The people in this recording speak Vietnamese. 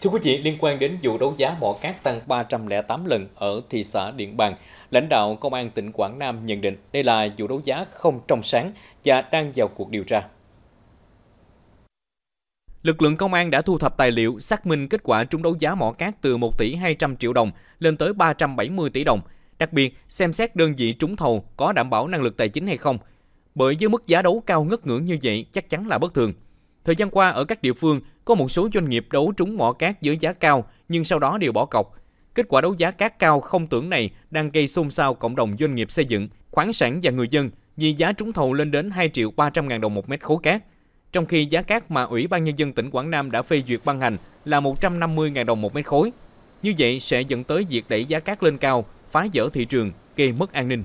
Thưa quý vị, liên quan đến vụ đấu giá mỏ cát tăng 308 lần ở thị xã Điện Bàn, lãnh đạo Công an tỉnh Quảng Nam nhận định đây là vụ đấu giá không trong sáng và đang vào cuộc điều tra. Lực lượng công an đã thu thập tài liệu, xác minh kết quả trúng đấu giá mỏ cát từ 1 tỷ 200 triệu đồng lên tới 370 tỷ đồng. Đặc biệt, xem xét đơn vị trúng thầu có đảm bảo năng lực tài chính hay không. Bởi với mức giá đấu cao ngất ngưỡng như vậy chắc chắn là bất thường – Thời gian qua ở các địa phương có một số doanh nghiệp đấu trúng mỏ cát với giá cao nhưng sau đó đều bỏ cọc. Kết quả đấu giá cát cao không tưởng này đang gây xôn xao cộng đồng doanh nghiệp xây dựng, khoáng sản và người dân vì giá trúng thầu lên đến 2 triệu 300 ngàn đồng một mét khối cát. Trong khi giá cát mà Ủy ban Nhân dân tỉnh Quảng Nam đã phê duyệt ban hành là 150 ngàn đồng một mét khối. Như vậy sẽ dẫn tới việc đẩy giá cát lên cao, phá vỡ thị trường, gây mất an ninh.